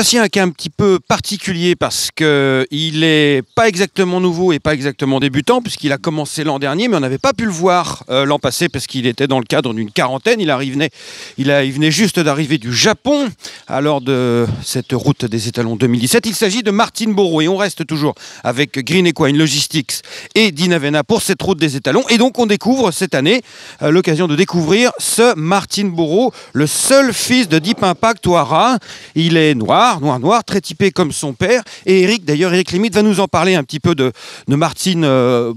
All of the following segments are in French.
Voici un cas un petit peu particulier parce qu'il n'est pas exactement nouveau et pas exactement débutant puisqu'il a commencé l'an dernier mais on n'avait pas pu le voir euh, l'an passé parce qu'il était dans le cadre d'une quarantaine. Il, arrivait, il, venait juste d'arriver du Japon alors de cette route des étalons 2017. Il s'agit de martin Borot et on reste toujours avec Green Equine Logistics et Dinavena pour cette route des étalons. Et donc on découvre cette année euh, l'occasion de découvrir ce martin Borot, le seul fils de Deep Impact Oara. Il est noir noir, noir, très typé comme son père. Et Eric, d'ailleurs, Eric Limite va nous en parler un petit peu de, de Martine euh,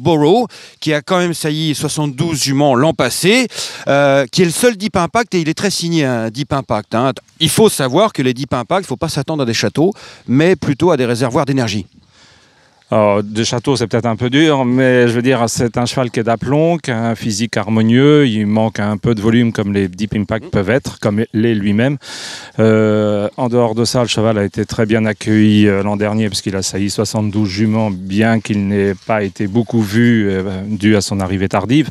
qui a quand même sailli 72 juments l'an passé, euh, qui est le seul Deep Impact, et il est très signé un hein, Deep Impact. Hein. Il faut savoir que les Deep Impact, il ne faut pas s'attendre à des châteaux, mais plutôt à des réservoirs d'énergie de château, c'est peut-être un peu dur, mais je veux dire, c'est un cheval qui est d'aplomb, qui a un physique harmonieux, il manque un peu de volume comme les Deep Impact peuvent être, comme l'est lui-même. Euh, en dehors de ça, le cheval a été très bien accueilli euh, l'an dernier, puisqu'il a sailli 72 juments, bien qu'il n'ait pas été beaucoup vu, euh, dû à son arrivée tardive.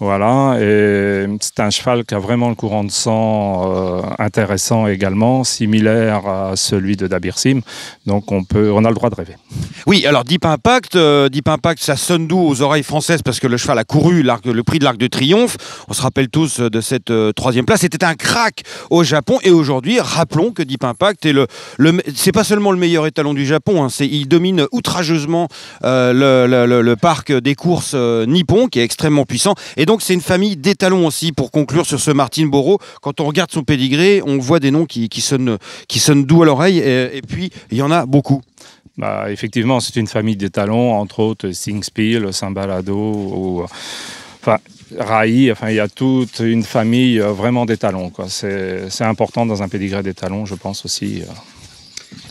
Voilà, et c'est un cheval qui a vraiment le courant de sang intéressant également, similaire à celui de Dabir Sim Donc on peut, on a le droit de rêver. Oui, alors Deep Impact, euh, Deep Impact, ça sonne doux aux oreilles françaises parce que le cheval a couru le prix de l'Arc de Triomphe. On se rappelle tous euh, de cette euh, troisième place. C'était un crack au Japon et aujourd'hui, rappelons que Deep Impact est le, le c'est pas seulement le meilleur étalon du Japon. Hein. c'est, il domine outrageusement le, parc des courses nippon qui est extrêmement puissant. Et donc c'est une famille d'étalons aussi pour conclure sur ce Martin Borro. Quand on regarde son pedigree, on voit des noms qui, qui sonnent qui sonnent doux à l'oreille et puis il y en a beaucoup. Bah, effectivement, c'est une famille de talons, entre autres Singspiel, Balado ou, enfin, Rai. Enfin, il y a toute une famille euh, vraiment des talons. C'est important dans un pédigré des talons, je pense aussi. Euh.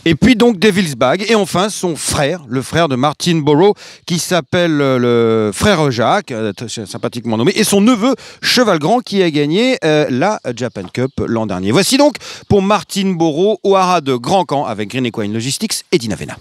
Et puis donc Devil's Bag. Et enfin son frère, le frère de Martin Borough, qui s'appelle euh, le frère Jacques, sympathiquement nommé, et son neveu Cheval Grand, qui a gagné la Japan Cup l'an dernier. Voici donc pour Martin au O'Hara de Grand Camp avec Green Equine Logistics et Dinavena.